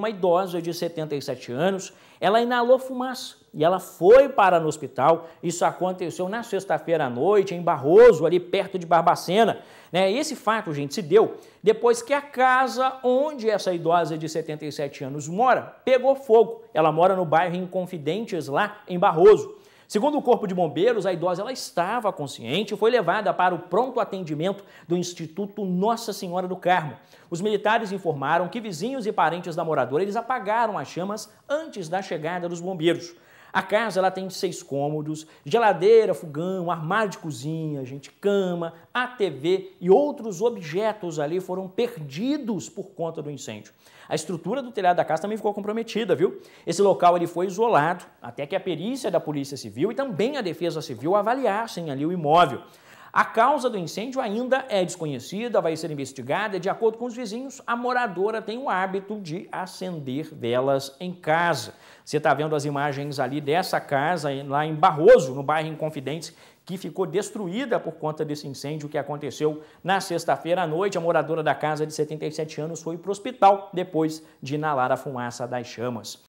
Uma idosa de 77 anos, ela inalou fumaça e ela foi para no hospital. Isso aconteceu na sexta-feira à noite, em Barroso, ali perto de Barbacena. Né? Esse fato, gente, se deu depois que a casa onde essa idosa de 77 anos mora pegou fogo. Ela mora no bairro Inconfidentes, lá em Barroso. Segundo o Corpo de Bombeiros, a idosa ela estava consciente e foi levada para o pronto atendimento do Instituto Nossa Senhora do Carmo. Os militares informaram que vizinhos e parentes da moradora eles apagaram as chamas antes da chegada dos bombeiros. A casa ela tem seis cômodos, geladeira, fogão, armário de cozinha, gente, cama, a TV e outros objetos ali foram perdidos por conta do incêndio. A estrutura do telhado da casa também ficou comprometida, viu? Esse local ele foi isolado até que a perícia da Polícia Civil e também a Defesa Civil avaliassem ali o imóvel. A causa do incêndio ainda é desconhecida, vai ser investigada. De acordo com os vizinhos, a moradora tem o hábito de acender velas em casa. Você está vendo as imagens ali dessa casa lá em Barroso, no bairro Inconfidentes, que ficou destruída por conta desse incêndio que aconteceu na sexta-feira à noite. A moradora da casa de 77 anos foi para o hospital depois de inalar a fumaça das chamas.